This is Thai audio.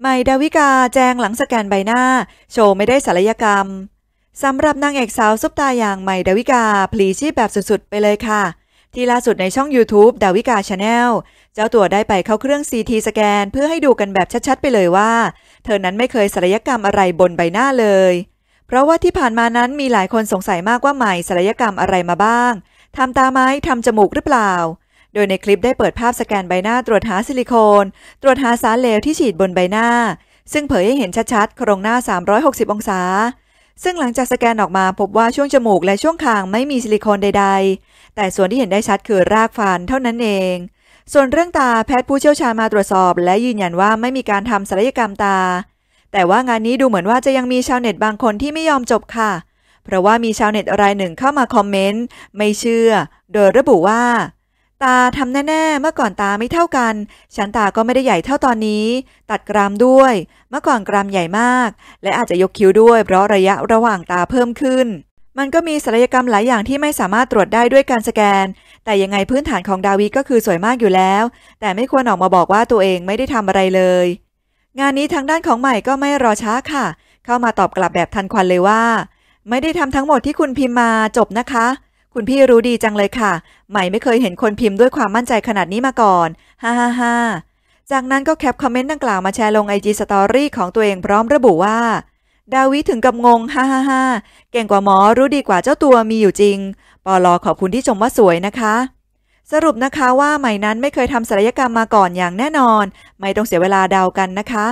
ใหม่ดาวิกาแจงหลังสแกนใบหน้า โชว์ไม่ได้ศัลยกรรมสำหรับนางเอกสาวซุปตาอย่างใหม่ดาวิกา พลีชีพแบบสุดๆ ไปเลยค่ะ ที่ล่าสุดในช่อง YouTube ดาวิกาชาแนลเจ้าตัวได้ไปเข้าเครื่อง CT สแกนเพื่อให้ดูกันแบบชัดๆ ไปเลยว่า เธอนั้นไม่เคยศัลยกรรมอะไรบนใบหน้าเลย เพราะว่าที่ผ่านมานั้นมีหลายคนสงสัยมากว่าใหม่ศัลยกรรมอะไรมาบ้างทำตาไม้ทำจมูกหรือเปล่าโดยในคลิปได้เปิดภาพสแกนใบหน้าตรวจหาซิลิโคน ตรวจหาสารเหลวที่ฉีดบนใบหน้า ซึ่งเผยให้เห็นชัดๆโครงหน้า 360 องศา ซึ่งหลังจากสแกนออกมาพบว่าช่วงจมูกและช่วงคางไม่มีซิลิโคนใดๆ แต่ส่วนที่เห็นได้ชัดคือรากฟันเท่านั้นเอง ส่วนเรื่องตาแพทย์ผู้เชี่ยวชาญมาตรวจสอบ และยืนยันว่าไม่มีการทำศัลยกรรมตา แต่ว่างานนี้ดูเหมือนว่าจะยังมีชาวเน็ตบางคนที่ไม่ยอมจบค่ะ เพราะว่ามีชาวเน็ตรายหนึ่งเข้ามาคอมเมนต์ไม่เชื่อ โดยระบุว่าตาทำแน่ๆ เมื่อก่อนตาไม่เท่ากันชั้นตาก็ไม่ได้ใหญ่เท่าตอนนี้ ตัดกรามด้วย เมื่อก่อนกรามใหญ่มาก และอาจจะยกคิ้วด้วย เพราะระยะระหว่างตาเพิ่มขึ้น มันก็มีศัลยกรรมหลายอย่างที่ไม่สามารถตรวจได้ด้วยการสแกน แต่ยังไงพื้นฐานของดาวิก็คือสวยมากอยู่แล้ว แต่ไม่ควรออกมาบอกว่าตัวเองไม่ได้ทำอะไรเลย งานนี้ทางด้านของใหม่ก็ไม่รอช้าค่ะ เข้ามาตอบกลับแบบทันควันเลยว่า ไม่ได้ทำทั้งหมดที่คุณพิมมาจบนะคะคุณพี่รู้ดีจังเลยค่ะ ใหม่ไม่เคยเห็นคนพิมพ์ด้วยความมั่นใจขนาดนี้มาก่อน ฮ่าฮ่าฮ่าจากนั้นก็แคปคอมเมนต์ดังกล่าวมาแชร์ลงไอจีสตอรี่ของตัวเองพร้อมระบุว่า ดาวิ ถึงกับงง ฮ่าฮ่าฮ่าเก่งกว่าหมอรู้ดีกว่าเจ้าตัวมีอยู่จริง ปอลอขอบคุณที่ชมว่าสวยนะคะ สรุปนะคะว่าใหม่นั้นไม่เคยทำศัลยกรรมมาก่อนอย่างแน่นอน ไม่ต้องเสียเวลาเดากันนะคะ